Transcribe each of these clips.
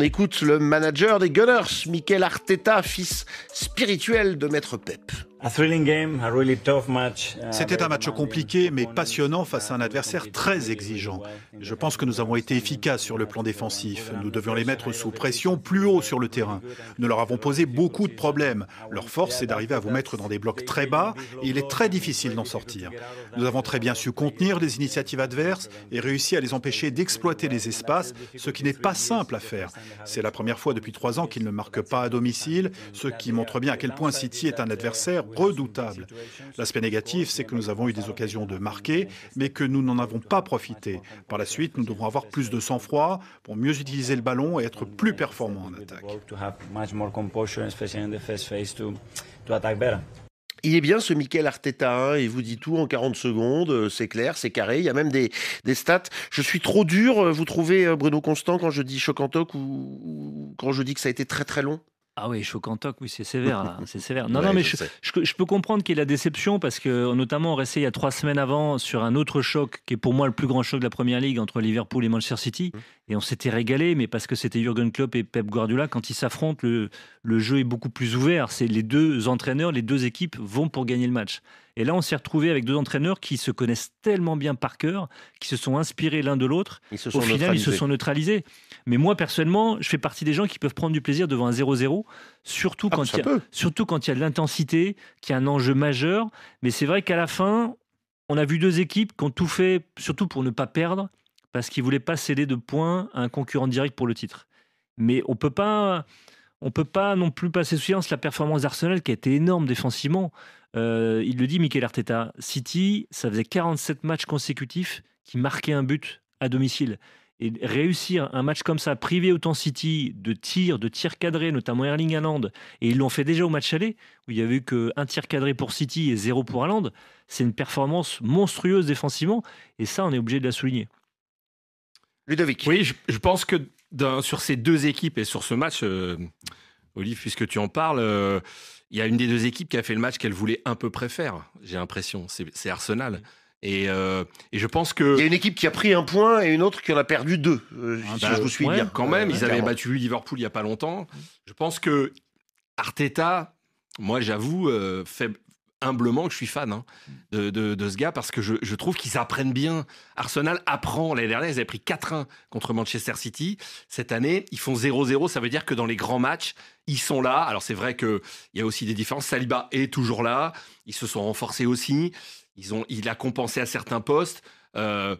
On écoute le manager des Gunners, Mikel Arteta, fils spirituel de Maître Pep. Uh, C'était un match compliqué mais passionnant face à un adversaire très exigeant. Je pense que nous avons été efficaces sur le plan défensif. Nous devions les mettre sous pression plus haut sur le terrain. Nous leur avons posé beaucoup de problèmes. Leur force, c'est d'arriver à vous mettre dans des blocs très bas et il est très difficile d'en sortir. Nous avons très bien su contenir les initiatives adverses et réussi à les empêcher d'exploiter les espaces, ce qui n'est pas simple à faire. C'est la première fois depuis trois ans qu'ils ne marquent pas à domicile, ce qui montre bien à quel point City est un adversaire redoutable. L'aspect négatif, c'est que nous avons eu des occasions de marquer, mais que nous n'en avons pas profité. Par la suite, nous devrons avoir plus de sang-froid pour mieux utiliser le ballon et être plus performants en attaque. Il est bien ce Mikel Arteta, hein, il vous dit tout en 40 secondes, euh, c'est clair, c'est carré, il y a même des, stats. Je suis trop dur, euh, vous trouvez euh, Bruno Constant quand je dis en toc ou quand je dis que ça a été très très long ah oui, toque, oui, c'est sévère, là. c'est sévère. Non, non, mais je, peux comprendre qu'il y ait la déception parce que, notamment, on restait il y a trois semaines avant sur un autre choc qui est pour moi le plus grand choc de la première ligue entre Liverpool et Manchester City. Mmh. Et on s'était régalé, mais parce que c'était Jurgen Klopp et Pep Guardiola, quand ils s'affrontent, le, le jeu est beaucoup plus ouvert. C'est les deux entraîneurs, les deux équipes vont pour gagner le match. Et là, on s'est retrouvé avec deux entraîneurs qui se connaissent tellement bien par cœur, qui se sont inspirés l'un de l'autre. Au final, ils se sont neutralisés. Mais moi, personnellement, je fais partie des gens qui peuvent prendre du plaisir devant un 0-0, ah, surtout, quand il y a, surtout quand il de l'intensité, qu'il y a un enjeu majeur. Mais c'est vrai qu'à la fin, on a vu deux équipes qui ont tout fait, surtout pour ne pas perdre, parce qu'ils ne voulaient pas céder de points à un concurrent direct pour le titre. Mais on peut pas on peut pas non plus passer sous silence la performance d'Arsenal qui a été énorme défensivement. Euh, il le dit, Mikel Arteta. City, ça faisait 47 matchs consécutifs qui marquaient un but à domicile. Et réussir un match comme ça, privé autant City de tirs, de tirs cadrés, notamment Erling Haaland, et ils l'ont fait déjà au match aller, où il n'y avait eu qu'un tir cadré pour City et zéro pour Haaland, c'est une performance monstrueuse défensivement, et ça, on est obligé de la souligner. Ludovic. Oui, je pense que sur ces deux équipes et sur ce match, euh, Olive, puisque tu en parles, euh, il y a une des deux équipes qui a fait le match qu'elle voulait un peu préférer, j'ai l'impression. C'est Arsenal. Euh, et, je pense que. Il y a une équipe qui a pris un point et une autre qui en a perdu deux, si ah je vous bah, suis bien. Quand même, ils avaient battu Liverpool il n'y a pas longtemps. Je pense que Arteta, moi j'avoue, fait, humblement que je suis fan hein, de, ce gars parce que je, trouve qu'ils apprennent bien. Arsenal apprend. L'année dernière, ils avaient pris 4-1 contre Manchester City. Cette année, ils font 0-0. Ça veut dire que dans les grands matchs, ils sont là. Alors c'est vrai qu'il y a aussi des différences. Saliba est toujours là. Ils se sont renforcés aussi. Ils ont, il a compensé à certains postes. Euh,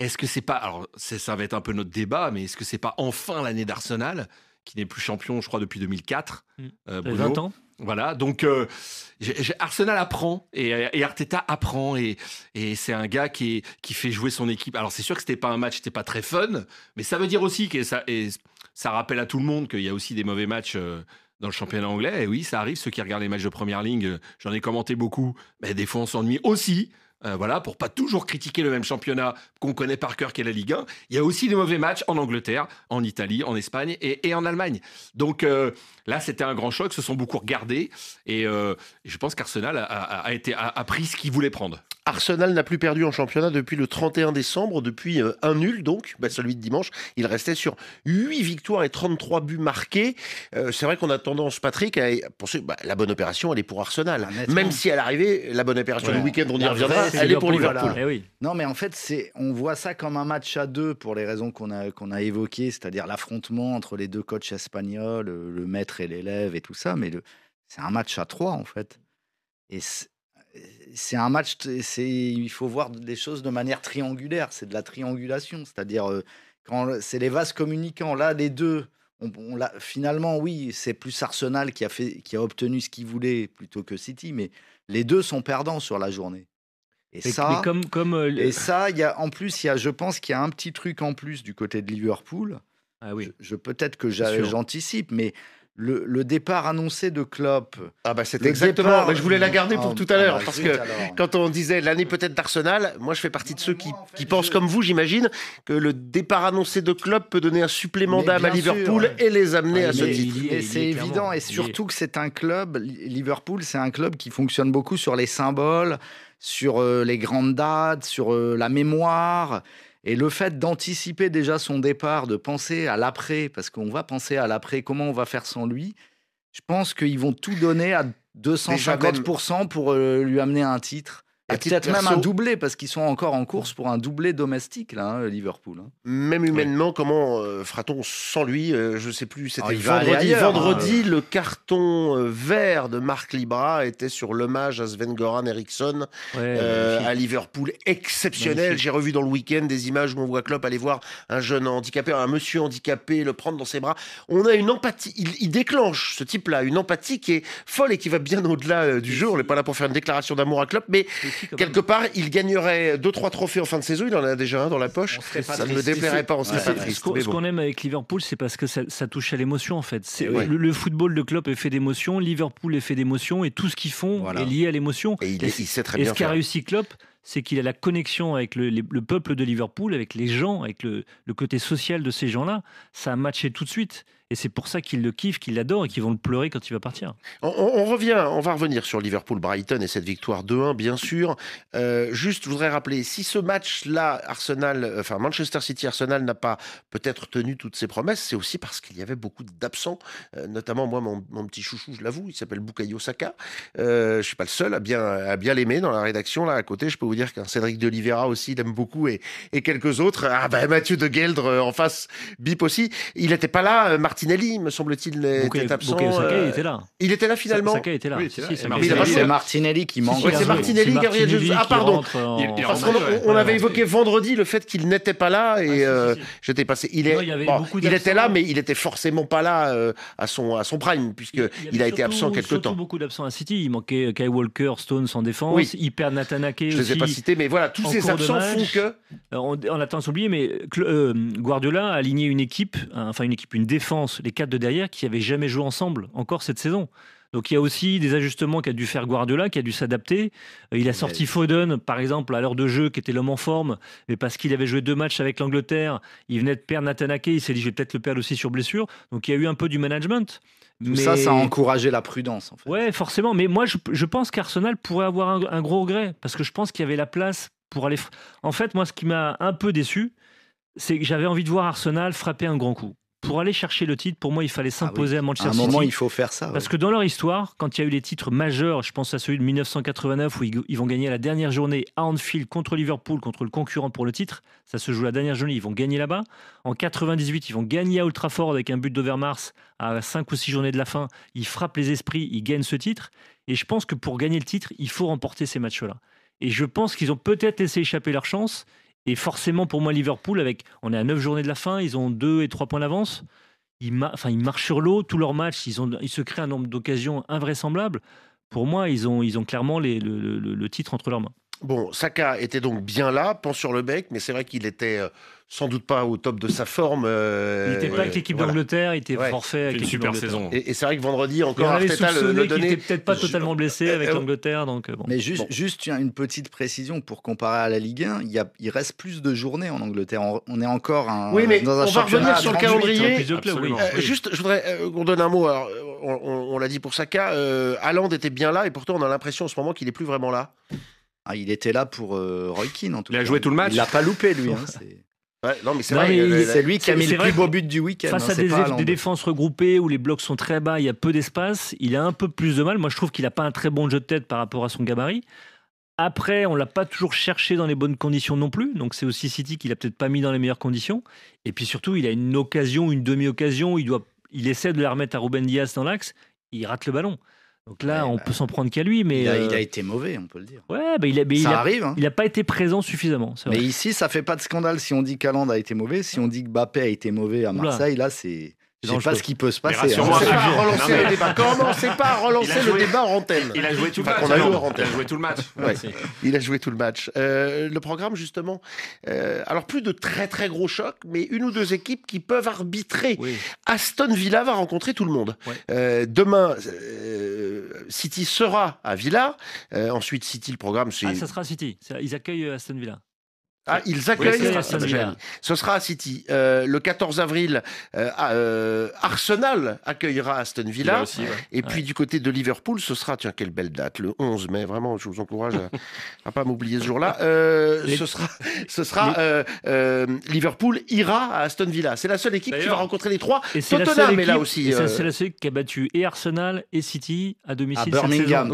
est-ce que c'est pas alors ça va être un peu notre débat, mais est-ce que c'est pas enfin l'année d'Arsenal qui n'est plus champion, je crois, depuis 2004 20 mm. euh, ans voilà, donc euh, Arsenal apprend et, Arteta apprend et, c'est un gars qui, fait jouer son équipe. Alors c'est sûr que c'était pas un match, c'était pas très fun, mais ça veut dire aussi que ça, et ça rappelle à tout le monde qu'il y a aussi des mauvais matchs. Euh, dans le championnat anglais. Et oui, ça arrive, ceux qui regardent les matchs de première ligne, euh, j'en ai commenté beaucoup, mais des fois on s'ennuie aussi. Euh, voilà, pour pas toujours critiquer le même championnat qu'on connaît par cœur qu'est la Ligue 1. Il y a aussi des mauvais matchs en Angleterre, en Italie, en Espagne et, en Allemagne. Donc euh, là, c'était un grand choc, se sont beaucoup regardés et euh, je pense qu'Arsenal a, a pris ce qu'il voulait prendre. Arsenal n'a plus perdu en championnat depuis le 31 décembre, depuis euh, un nul donc, bah, celui de dimanche. Il restait sur 8 victoires et 33 buts marqués. Euh, c'est vrai qu'on a tendance, Patrick, à penser bah, la bonne opération, elle est pour Arsenal. Ah, Même si à l'arrivée, la bonne opération du week-end, on y reviendra, elle est pour Liverpool. Eh non, mais en fait, c'est, on voit ça comme un match à deux pour les raisons qu'on a, qu'on a évoquées, c'est-à-dire l'affrontement entre les deux coachs espagnols, le, maître et l'élève et tout ça. Mais c'est un match à trois, en fait. Et c'est un match, il faut voir les choses de manière triangulaire, c'est de la triangulation, c'est-à-dire euh, quand c'est les vases communicants. Là, les deux, finalement, oui, c'est plus Arsenal qui a, fait, qui a obtenu ce qu'il voulait plutôt que City, mais les deux sont perdants sur la journée. Et ça, euh, et ça, y a, en plus, y a, je pense qu'il y a un petit truc en plus du côté de Liverpool. Ah oui. je peut-être que j'anticipe, mais le, départ annoncé de Klopp. Ah bah c'est exactement. Mais je voulais la garder pour oh, tout à l'heure ah bah, parce que quand on disait l'année peut-être d'Arsenal, moi je fais partie de ceux qui, pensent comme vous, j'imagine, que le départ annoncé de Klopp peut donner un supplément d'âme à Liverpool et les amener ah, à ce titre. et c'est évident et surtout que c'est un club. Liverpool, c'est un club qui fonctionne beaucoup sur les symboles, sur euh, les grandes dates, sur euh, la mémoire. Et le fait d'anticiper déjà son départ, de penser à l'après, parce qu'on va penser à l'après, comment on va faire sans lui, je pense qu'ils vont tout donner à 250% pour euh, lui amener un titre peut-être même un doublé, parce qu'ils sont encore en course pour un doublé domestique, là, hein, Liverpool. Hein. Même humainement, comment euh, fera-t-on sans lui euh, Je ne sais plus, c'était ah, vendredi. vendredi, hein. le carton euh, vert de Marc Libra était sur l'hommage à Sven-Goran Eriksson à Liverpool. Exceptionnel. J'ai revu dans le week-end des images où on voit Klopp aller voir un jeune handicapé, un monsieur handicapé, le prendre dans ses bras. On a une empathie. Il, il déclenche, ce type-là, une empathie qui est folle et qui va bien au-delà du jeu. On n'est pas là pour faire une déclaration d'amour à Klopp, mais Quelque part, il gagnerait 2-3 trophées en fin de saison. Il en a déjà un dans la poche. Ça ne me déplairait pas, Ce qu'on aime avec Liverpool, c'est parce que ça touche à l'émotion, en fait. Eh le football de Klopp est fait d'émotion, Liverpool est fait d'émotion, et tout ce qu'ils font est lié à l'émotion. Et très ce qu'a réussi Klopp, c'est qu'il a la connexion avec le, peuple de Liverpool, avec les gens, avec le côté social de ces gens-là. Ça a matché tout de suite. Et c'est pour ça qu'ils le kiffent, qu'ils l'adorent et qu'ils vont le pleurer quand il va partir. On, revient, on va revenir sur Liverpool-Brighton et cette victoire 2-1, bien sûr. Euh, juste, je voudrais rappeler, si ce match-là, Arsenal, enfin Manchester City-Arsenal n'a pas peut-être tenu toutes ses promesses, c'est aussi parce qu'il y avait beaucoup d'absents. Euh, notamment, moi, mon, petit chouchou, je l'avoue, il s'appelle Bukayo Saka. Euh, je ne suis pas le seul à bien, à bien l'aimer dans la rédaction, là, à côté. Je peux vous dire qu'un Cédric de Oliveira aussi l'aime beaucoup et, et quelques autres. Ah ben, Mathieu de Geldre, en face, bip aussi. Il n'était pas là, Martin Martinelli, me semble-t-il, était absent. Euh, là. Il était là finalement. c'est Martinelli. qui manque. c'est Martinelli, Gabriel Jesus. Ah pardon. on avait évoqué vendredi le fait qu'il n'était pas là ah, et euh, j'étais passé. Il est. il était là, mais il était forcément pas là euh, à son à son prime puisque il, a été absent quelque temps. Beaucoup d'absents à City. Il manquait Kai Walker, Stones en défense. Hyper Nathan Je ne les ai pas cités, mais voilà, tous ces absents font que. On, a tendance à oublier, mais Guardiola a aligné une équipe, hein, enfin une équipe, une défense les quatre de derrière qui n'avaient jamais joué ensemble encore cette saison. Donc il y a aussi des ajustements qu'a dû faire Guardiola, qui a dû s'adapter. Euh, il a sorti Foden, par exemple, à l'heure de jeu, qui était l'homme en forme, mais parce qu'il avait joué deux matchs avec l'Angleterre, il venait de perdre Nathan Ake, il s'est dit je peut-être le perdre aussi sur blessure. Donc il y a eu un peu du management. Tout ça, ça a encouragé la prudence. En Ouais, forcément. Mais moi, je, pense qu'Arsenal pourrait avoir un, un, gros regret, parce que je pense qu'il y avait la place pour aller. En fait, moi, ce qui m'a un peu déçu, c'est que j'avais envie de voir Arsenal frapper un grand coup pour aller chercher le titre, pour moi, il fallait ah s'imposer à Manchester City. À un moment, il faut faire ça. Parce que dans leur histoire, quand il y a eu les titres majeurs, je pense à celui de 1989 où ils vont gagner la dernière journée à Anfield contre Liverpool, contre le concurrent pour le titre. Ça se joue la dernière journée, ils vont gagner là-bas. En 98, ils vont gagner à Old Trafford avec un but d'Overmars à 5 ou 6 journées de la fin. Ils frappent les esprits, ils gagnent ce titre. Et je pense que pour gagner le titre, il faut remporter ces matchs-là. Et je pense qu'ils ont peut-être laissé échapper leur chance. Et forcément, pour moi, Liverpool, avec, on est à 9 journées de la fin, ils ont deux et trois points d'avance. Ils, marchent sur l'eau, tous leurs matchs, ils, se créent un nombre d'occasions invraisemblables Pour moi, ils ont, ils ont clairement le titre entre leurs mains. Bon, Saka était donc bien là, pan sur le bec, mais c'est vrai qu'il était euh, sans doute pas au top de sa forme. Euh, il n'était pas avec l'équipe d'Angleterre, il était forfait avec l'équipe super saison. Et, c'est vrai que vendredi encore, il Arteta le, donnait. Il peut-être pas totalement blessé euh, avec l'Angleterre, donc bon. Mais juste, une petite précision pour comparer à la Ligue 1, il, reste plus de journées en Angleterre. On, est encore un, oui, mais dans un on championnat. Va revenir sur le calendrier. Oui. juste, je voudrais qu'on donne un mot. on, l'a dit pour Saka, Haaland était bien là et pourtant on a l'impression en ce moment qu'il n'est plus vraiment là. Ah, il était là pour euh, Roy Keane, en tout cas. Il a joué tout le match. Il l'a pas loupé, lui. c'est lui qui a mis le plus beau but du week-end. Face hein, à des, défenses regroupées où les blocs sont très bas, il y a peu d'espace, il a un peu plus de mal. Moi, je trouve qu'il n'a pas un très bon jeu de tête par rapport à son gabarit. Après, on l'a pas toujours cherché dans les bonnes conditions non plus. Donc, c'est aussi City qu'il l'a peut-être pas mis dans les meilleures conditions. Et puis surtout, il a une occasion, une demi-occasion. Il doit, il essaie de la remettre à Ruben Diaz dans l'axe. Il rate le ballon. Donc là, on bah, peut s'en prendre qu'à lui, mais il a, euh, été mauvais, on peut le dire. Ouais, bah, il il arrive. Hein. Il n'a pas été présent suffisamment. Mais ici, ça fait pas de scandale si on dit qu'Alande a été mauvais, si on dit que Mbappé a été mauvais à Marseille. Là, c'est je sais pas ce qui peut se passer. Hein. On ne pas relancer le débat. relancer le débat en antenne Il a joué tout le match. Il a joué tout le match. Il a joué tout le match. Euh, le programme, justement, euh, alors plus de très très gros chocs, mais une ou deux équipes qui peuvent arbitrer. Aston Villa va rencontrer tout le monde. Euh, demain, City sera à Villa. ensuite, City, le programme, c'est. Ah, ça sera City. Ils accueillent Aston Villa. Ah, ils accueillent. ce sera à City. Euh, le 14 avril, euh, euh, Arsenal accueillera Aston Villa. Et puis du côté de Liverpool, ce sera, tiens, quelle belle date, le 11 mai. Vraiment, je vous encourage à, ne pas m'oublier ce jour-là. Ce sera, ce sera Liverpool ira à Aston Villa. C'est la seule équipe qui va rencontrer les trois. Et Tottenham est là aussi. C'est la seule qui a battu et Arsenal et City à domicile.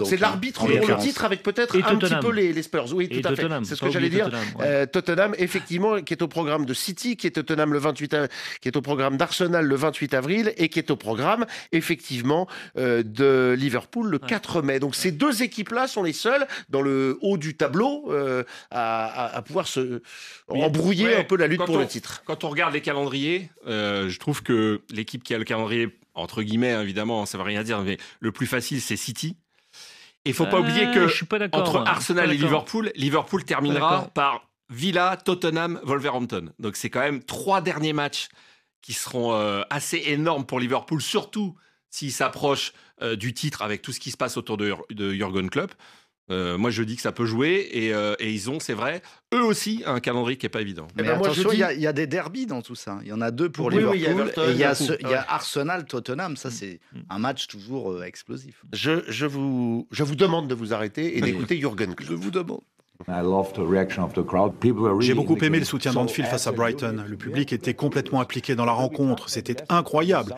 c'est l'arbitre pour le titre avec peut-être un petit peu les, Spurs. Oui, tout à fait. C'est ce que j'allais dire. Tottenham, effectivement, qui est au programme de City, qui est, Tottenham le 28 qui est au programme d'Arsenal le 28 avril et qui est au programme, effectivement, euh, de Liverpool le 4 mai. Donc ces deux équipes-là sont les seules dans le haut du tableau euh, à, pouvoir se embrouiller un peu la lutte pour le titre. Quand on regarde les calendriers, euh, je trouve que l'équipe qui a le calendrier, entre guillemets, hein, évidemment, ça ne veut rien dire, mais le plus facile, c'est City. Et il faut pas oublier que je suis pas entre Arsenal et Liverpool, Liverpool terminera par Villa, Tottenham, Wolverhampton. Donc c'est quand même trois derniers matchs qui seront euh, assez énormes pour Liverpool, surtout s'ils s'approchent euh, du titre avec tout ce qui se passe autour de, de Jurgen Klopp. Euh, moi, je dis que ça peut jouer et, ils ont, c'est vrai, eux aussi un calendrier qui n'est pas évident. Eh Mais, ben, attention, il y, a des derbys dans tout ça. Il y en a deux pour Liverpool il y a, Arsenal-Tottenham. Ça, mm. c'est un match toujours explosif. Je, vous, je vous demande de vous arrêter et d'écouter Jurgen Klopp. Je vous demande. J'ai beaucoup aimé le soutien d'Anfield face à Brighton. Le public était complètement impliqué dans la rencontre. C'était incroyable.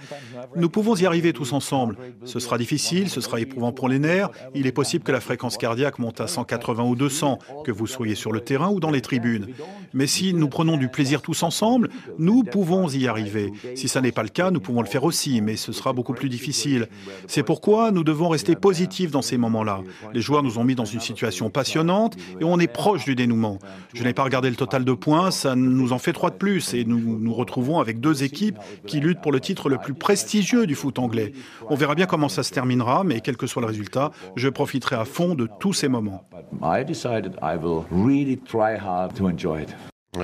Nous pouvons y arriver tous ensemble. Ce sera difficile, ce sera éprouvant pour les nerfs. Il est possible que la fréquence cardiaque monte à 180 ou 200, que vous soyez sur le terrain ou dans les tribunes. Mais si nous prenons du plaisir tous ensemble, nous pouvons y arriver. Si ça n'est pas le cas, nous pouvons le faire aussi, mais ce sera beaucoup plus difficile. C'est pourquoi nous devons rester positifs dans ces moments-là. Les joueurs nous ont mis dans une situation passionnante et on est proche du dénouement. Je n'ai pas regardé le total de points, ça nous en fait trois de plus et nous nous retrouvons avec deux équipes qui luttent pour le titre le plus prestigieux du foot anglais. On verra bien comment ça se terminera, mais quel que soit le résultat, je profiterai à fond de tous ces moments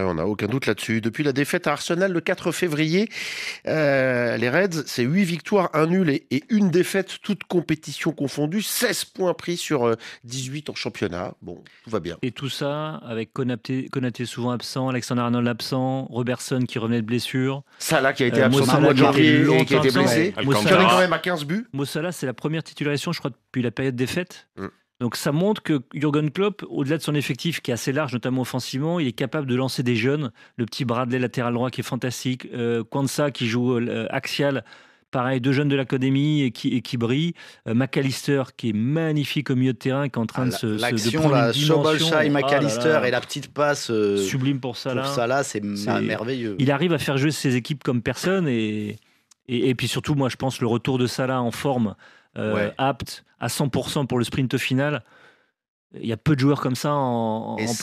on n'a aucun doute là-dessus. Depuis la défaite à Arsenal le 4 février, euh, les Reds, c'est 8 victoires, 1 nul et, 1 une défaite, toute compétition confondues, 16 points pris sur 18 euh, en championnat. Bon, tout va bien. Et tout ça avec Konaté, souvent absent, Alexander Arnold absent, Robertson qui revenait de blessure. Salah qui a été euh, absent qui a été blessé. Qui quand même à 15 buts. Mossala, c'est la première titularisation, je crois, depuis la période défaite. Donc ça montre que Jurgen Klopp, au-delà de son effectif qui est assez large, notamment offensivement, il est capable de lancer des jeunes. Le petit Bradley latéral droit qui est fantastique, euh, qui joue euh, axial, pareil, deux jeunes de l'académie et qui, et qui brillent. Euh, McAllister qui est magnifique au milieu de terrain, qui est en train de ah, se... L'action, la Sobolsha et McAllister et la petite passe euh, sublime pour Salah. Pour Salah, c'est merveilleux. Il arrive à faire jouer ses équipes comme personne et, et, et puis surtout, moi je pense le retour de Salah en forme. Euh, apte à 100% pour le sprint final. Il y a peu de joueurs comme ça.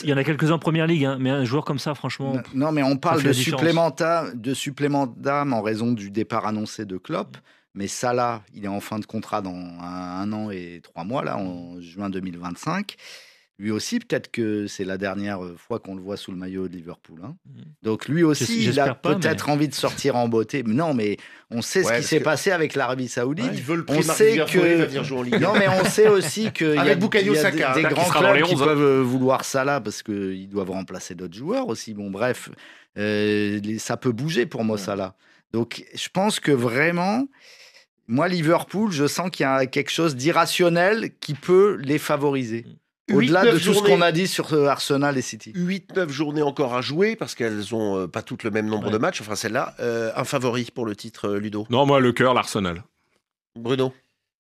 il y en a quelques-uns en première ligue, hein, mais un joueur comme ça, franchement. Non, mais on parle de supplément, de d'âme en raison du départ annoncé de Klopp. Mais Salah, il est en fin de contrat dans un, un an et trois mois, là, en juin 2025 lui aussi, peut-être que c'est la dernière euh, fois qu'on le voit sous le maillot de Liverpool. Hein. Mmh. Donc lui aussi, il a peut-être envie de sortir en beauté. Non, mais on sait ce qui s'est passé avec l'Arabie Saoudite. veut on sait que... Non, mais on sait aussi qu'il y a, des, grands hein. clubs qui hein. peuvent euh, vouloir ça là parce qu'ils doivent remplacer d'autres joueurs aussi. Bon, bref, euh, ça peut bouger pour moi, ça là. Donc je pense que vraiment... Moi, Liverpool, je sens qu'il y a quelque chose d'irrationnel qui peut les favoriser. Mmh. Au-delà de tout ce qu'on a dit sur euh, Arsenal et City. 8-9 journées encore à jouer parce qu'elles n'ont euh, pas toutes le même nombre de matchs. Enfin, celle-là, euh, un favori pour le titre, Ludo Non, moi, le cœur, l'Arsenal. Bruno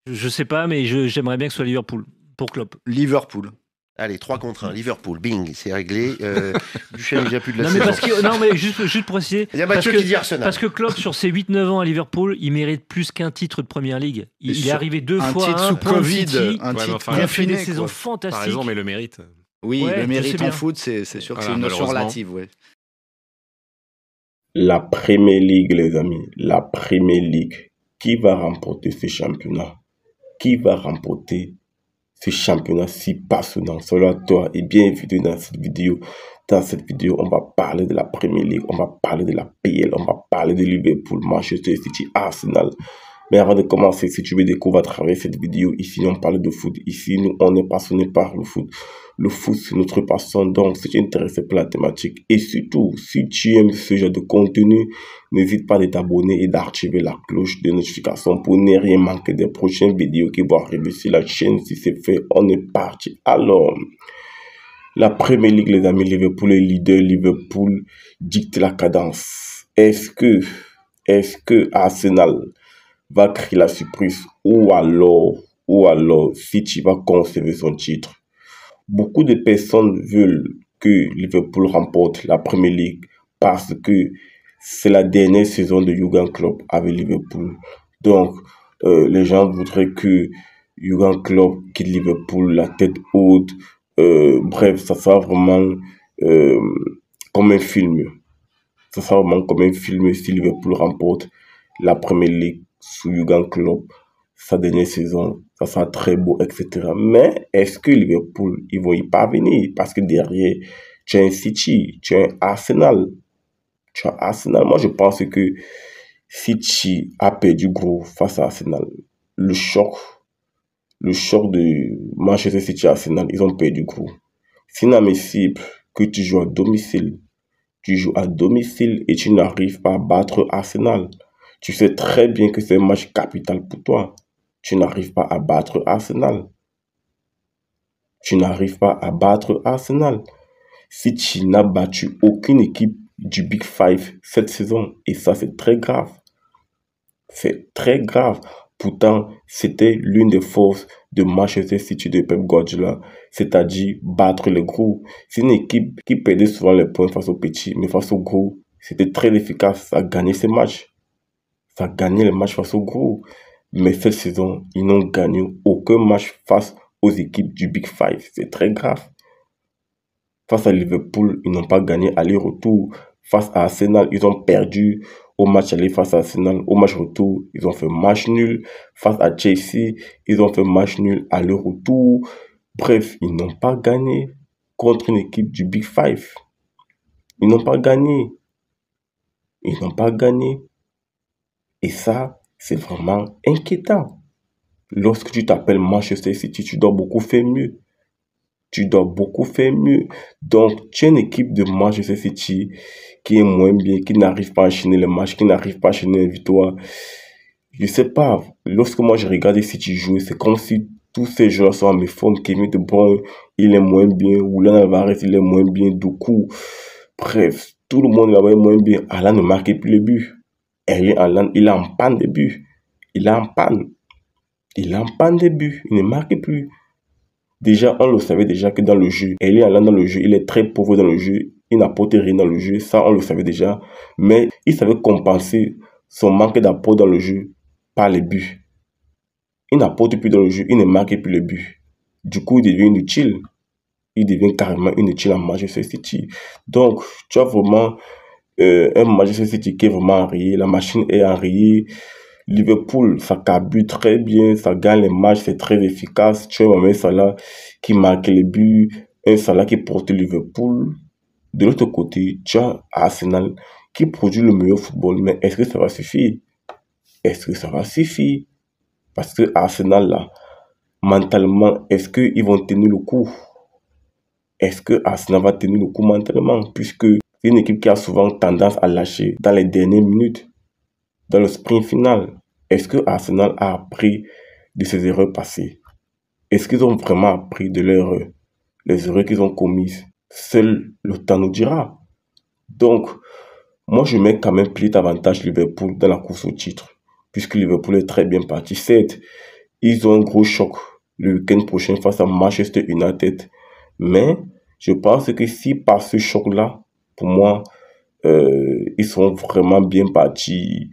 Je sais pas, mais j'aimerais bien que ce soit Liverpool pour Klopp. Liverpool. Allez, 3 contre 1, mm. Liverpool, bing, c'est réglé. Euh, Duchesne déjà plus de la non, Mais parce que, non, mais juste, pour préciser. Il Parce que Klopp, sur ses 8-9 ans à Liverpool, il mérite plus qu'un titre de première ligue. Il, est arrivé deux fois. Titre hein, un, Covid, un titre il a fait des saisons fantastiques. Par raison, mais le mérite. Oui, le mérite en foot, c'est sûr que c'est une notion relative. Ouais. La Première Ligue, les amis, la Première Ligue. Qui va remporter ce championnat Qui va remporter ce championnat si passionnant. Salut à toi et bienvenue dans cette vidéo. Dans cette vidéo, on va parler de la Premier League, on va parler de la PL, on va parler de Liverpool, Manchester City, Arsenal. Mais avant de commencer, si tu veux découvrir à travers cette vidéo, ici on parle de foot. Ici, nous, on est passionné par le foot le foot, c'est notre passion. Donc, si tu es intéressé par la thématique et surtout, si tu aimes ce genre de contenu, n'hésite pas à t'abonner et d'activer la cloche de notification pour ne rien manquer des prochaines vidéos qui vont arriver sur la chaîne. Si c'est fait, on est parti. Alors, la première ligue, les amis, Liverpool, est leader. Liverpool dicte la cadence. Est-ce que, est-ce que Arsenal va créer la surprise ou alors, ou alors, City va conserver son titre? Beaucoup de personnes veulent que Liverpool remporte la Premier League parce que c'est la dernière saison de Jurgen Klopp avec Liverpool. Donc, euh, les gens voudraient que Jurgen Klopp quitte Liverpool la tête haute. Euh, bref, ça sera vraiment euh, comme un film. Ça sera vraiment comme un film si Liverpool remporte la Premier League sous Jurgen Klopp sa dernière saison, ça sera très beau, etc. Mais est-ce que Liverpool, ils vont y parvenir Parce que derrière, tu as un City, tu as un Arsenal. Tu as Arsenal. Moi, je pense que City a perdu gros face à Arsenal. Le choc, le choc de Manchester City Arsenal, ils ont perdu gros. mes que tu joues à domicile. Tu joues à domicile et tu n'arrives pas à battre Arsenal. Tu sais très bien que c'est un match capital pour toi. Tu n'arrives pas à battre Arsenal. Tu n'arrives pas à battre Arsenal. Si tu n'as battu aucune équipe du Big Five cette saison. Et ça, c'est très grave. C'est très grave. Pourtant, c'était l'une des forces de Manchester City de Pep Guardiola, c'est-à-dire battre les gros. C'est une équipe qui perdait souvent les points face aux petits, mais face aux gros, c'était très efficace. Ça gagnait ses matchs. Ça gagnait les matchs face aux gros. Mais cette saison, ils n'ont gagné aucun match face aux équipes du Big Five. C'est très grave. Face à Liverpool, ils n'ont pas gagné aller-retour. Face à Arsenal, ils ont perdu au match aller face à Arsenal. Au match retour, ils ont fait match nul. Face à Chelsea, ils ont fait match nul aller-retour. Bref, ils n'ont pas gagné contre une équipe du Big Five. Ils n'ont pas gagné. Ils n'ont pas gagné. Et ça, c'est vraiment inquiétant. Lorsque tu t'appelles Manchester City, tu dois beaucoup faire mieux. Tu dois beaucoup faire mieux. Donc, tu as une équipe de Manchester City qui est moins bien, qui n'arrive pas à enchaîner le match, qui n'arrive pas à enchaîner la victoire. Je sais pas. Lorsque moi je regarde City jouer, c'est comme si tous ces joueurs sont en formes. Kevin De bon. il est moins bien. Oulan Alvarez, il est moins bien. Du coup, bref, tout le monde est moins bien. Alain ne marque plus le but. Elle est il est en panne de but. Il est en panne. Il est en panne de but. Il ne marque plus. Déjà, on le savait déjà que dans le jeu, il est dans le jeu, il est très pauvre dans le jeu, il n'apporte rien dans le jeu, ça on le savait déjà, mais il savait compenser son manque d'apport dans le jeu par les buts. Il n'apporte plus dans le jeu, il ne marque plus les buts. Du coup, il devient inutile. Il devient carrément inutile à Manchester City. Donc, tu as vraiment euh, un Manchester City qui est vraiment enrayé, la machine est enrayée. Liverpool, ça cabule très bien, ça gagne les matchs, c'est très efficace. Tu vois, un Salah qui marque les buts, un Salah qui porte Liverpool. De l'autre côté, tu as Arsenal qui produit le meilleur football, mais est-ce que ça va suffire Est-ce que ça va suffire Parce que Arsenal, là, mentalement, est-ce qu'ils vont tenir le coup Est-ce que Arsenal va tenir le coup mentalement Puisque c'est une équipe qui a souvent tendance à lâcher dans les dernières minutes, dans le sprint final. Est-ce que Arsenal a appris de ses erreurs passées Est-ce qu'ils ont vraiment appris de leurs erreurs Les erreurs qu'ils ont commises Seul le temps nous dira. Donc, moi, je mets quand même plus d'avantage Liverpool dans la course au titre, puisque Liverpool est très bien parti. Certes, ils ont un gros choc le week-end prochain face à Manchester United, mais je pense que si par ce choc-là, moi, euh, ils sont vraiment bien partis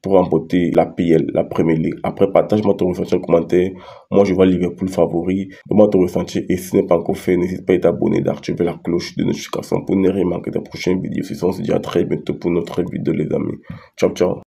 pour emporter la PL, la première Ligue. Après, partage-moi ton ressenti en commentaire. Moi, je vois Liverpool favori. de moi ton ressenti et si ce n'est pas encore fait, n'hésite pas à t'abonner, d'activer la cloche de notification pour ne rien manquer de prochaines vidéos. Si on se dit à très bientôt pour notre vidéo, les amis. Ciao, ciao.